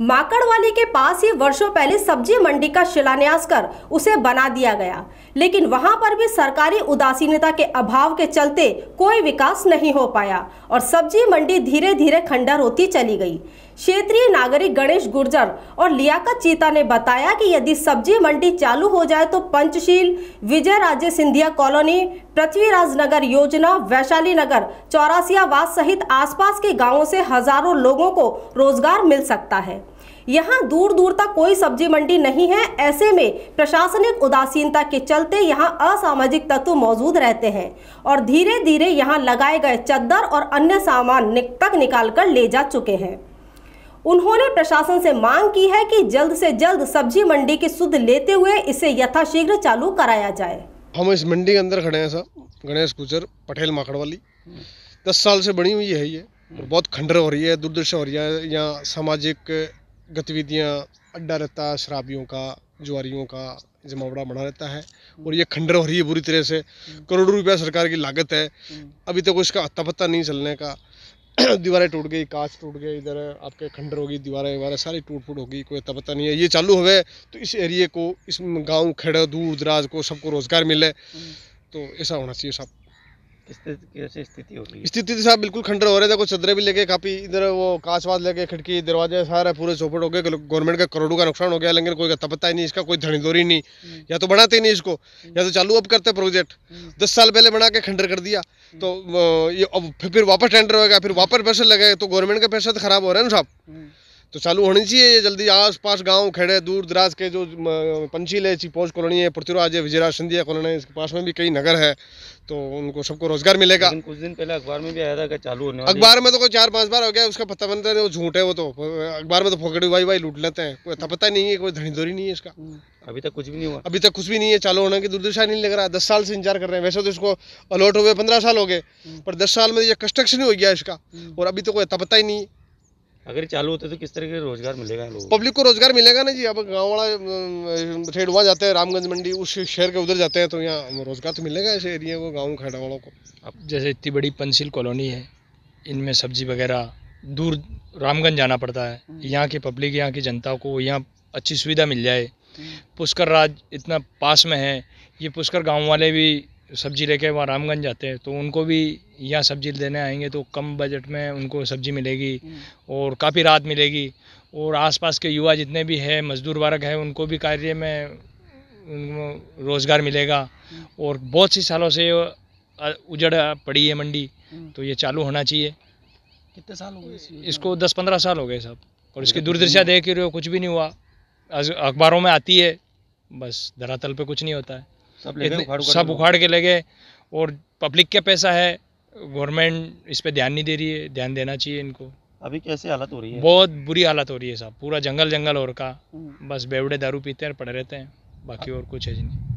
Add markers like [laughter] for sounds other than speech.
माकड़वाली के पास ही वर्षों पहले सब्जी मंडी का शिलान्यास कर उसे बना दिया गया लेकिन वहां पर भी सरकारी उदासीनता के अभाव के चलते कोई विकास नहीं हो पाया और सब्जी मंडी धीरे धीरे खंडर होती चली गई क्षेत्रीय नागरिक गणेश गुर्जर और लियाकत चीता ने बताया कि यदि सब्जी मंडी चालू हो जाए तो पंचशील विजय राजे सिंधिया कॉलोनी पृथ्वीराज नगर योजना वैशाली नगर चौरासियावास सहित आसपास के गांवों से हजारों लोगों को रोजगार मिल सकता है यहाँ दूर दूर तक कोई सब्जी मंडी नहीं है ऐसे में प्रशासनिक उदासीनता के चलते यहाँ असामाजिक तत्व मौजूद रहते हैं और धीरे धीरे यहाँ लगाए गए चद्दर और अन्य सामान तक निकाल कर ले जा चुके हैं उन्होंने प्रशासन से मांग की है कि जल्द से जल्द सब्जी मंडी की सुध लेते हुए इसे यथाशीघ्र चालू कराया जाए हम इस मंडी के अंदर खड़े हैं सर गणेश गुजर पटेल माकड़वाली दस साल से बनी हुई है ये और बहुत खंडर हो रही है दुर्दशा हो रही है यहाँ सामाजिक गतिविधियाँ अड्डा रहता है शराबियों का जुआरियों का जमावड़ा बना रहता है और ये खंडर हो रही है बुरी तरह से करोड़ों रुपया सरकार की लागत है अभी तक तो उसका अत्ता पत्ता नहीं चलने का [clears throat] दीवारें टूट गई कांच टूट गए इधर आपके खंडर होगी दीवारें वगैरह सारी टूट फूट होगी कोई अता तो पता नहीं है ये चालू हो गए तो इस एरिए को इस गांव खेड़ा दूर दराज को सबको रोज़गार मिले हम्म। तो ऐसा होना चाहिए सब स्थिति स्थिति तो साहब बिल्कुल खंडर हो रहे थे कुछ चदरे भी लेके काफ़ी इधर वो कांच लेके खिड़की दरवाजे सारे पूरे चौपट हो गए गवर्नमेंट का करोड़ों का नुकसान हो गया लेकिन कोई पता ही नहीं इसका कोई धनीदोरी नहीं या तो बनाते ही नहीं इसको या तो चालू अब करते प्रोजेक्ट दस साल पहले बना के खंडर कर दिया तो ये अब फिर वापस टेंडर होगा फिर वापस पैसे लगेगा तो गवर्नमेंट का पैसा तो खराब हो रहा है ना साहब तो चालू होनी चाहिए ये जल्दी पास गाँव खेड़े दूर दराज के जो पंचील है चिपोज कॉलोनी है पृथ्वीराज है विजयराज सिंधिया कॉलोनी है इसके पास में भी कई नगर है तो उनको सबको रोजगार मिलेगा कुछ दिन पहले अखबार में भी आया था कि चालू होने अखबार में तो कोई चार पांच बार हो गया उसका पता बनता है वो झूठ है वो तो अखबार में तो फोकट वाई वाई लूट लेते हैं कोई पता नहीं है कोई धनी धोरी नहीं है इसका हम्म। अभी तक कुछ भी नहीं हुआ अभी तक कुछ भी नहीं है चालू होने की दुर्दशा नहीं लग रहा दस साल से इंतजार कर रहे हैं वैसे तो इसको अलॉट हुए पंद्रह साल हो गए हम्म। पर दस साल में तो ये कंस्ट्रक्शन ही हो गया इसका हम्म। और अभी तो कोई पता ही नहीं है अगर चालू होते तो किस तरह के रोजगार मिलेगा लोगों पब्लिक को रोजगार मिलेगा ना जी अब गाँव वाला ठेड वहाँ जाते हैं रामगंज मंडी उस शहर के उधर जाते हैं तो यहाँ रोजगार तो मिलेगा इस एरिया को गाँव खेड़ा वालों को अब जैसे इतनी बड़ी पंसिल कॉलोनी है इनमें सब्जी वगैरह दूर रामगंज जाना पड़ता है हम्म। यहाँ की पब्लिक यहाँ की जनता को यहाँ अच्छी सुविधा मिल जाए हम्म। पुष्कर राज इतना पास में है ये पुष्कर गाँव वाले भी सब्ज़ी लेके वहाँ रामगंज जाते हैं तो उनको भी यहाँ सब्ज़ी देने आएंगे तो कम बजट में उनको सब्ज़ी मिलेगी हम्म। और काफ़ी राहत मिलेगी और आसपास के युवा जितने भी हैं मज़दूर वर्ग है उनको भी कार्य में रोज़गार मिलेगा हम्म। और बहुत सी सालों से उजड़ पड़ी है मंडी हम्म। तो ये चालू होना चाहिए कितने साल हो गए इसको दस पंद्रह साल हो गए साहब और इसकी दुर्दशा देख रहे हो कुछ भी नहीं हुआ अखबारों में आती है बस धरातल पर कुछ नहीं होता है सब ले सब उखाड़ के लगे और पब्लिक क्या पैसा है गवर्नमेंट इस पर ध्यान नहीं दे रही है ध्यान देना चाहिए इनको अभी कैसे हालत हो रही है बहुत बुरी हालत हो रही है साहब पूरा जंगल जंगल और का हम्म। बस बेवड़े दारू पीते हैं पड़े रहते हैं बाकी और कुछ है जी नहीं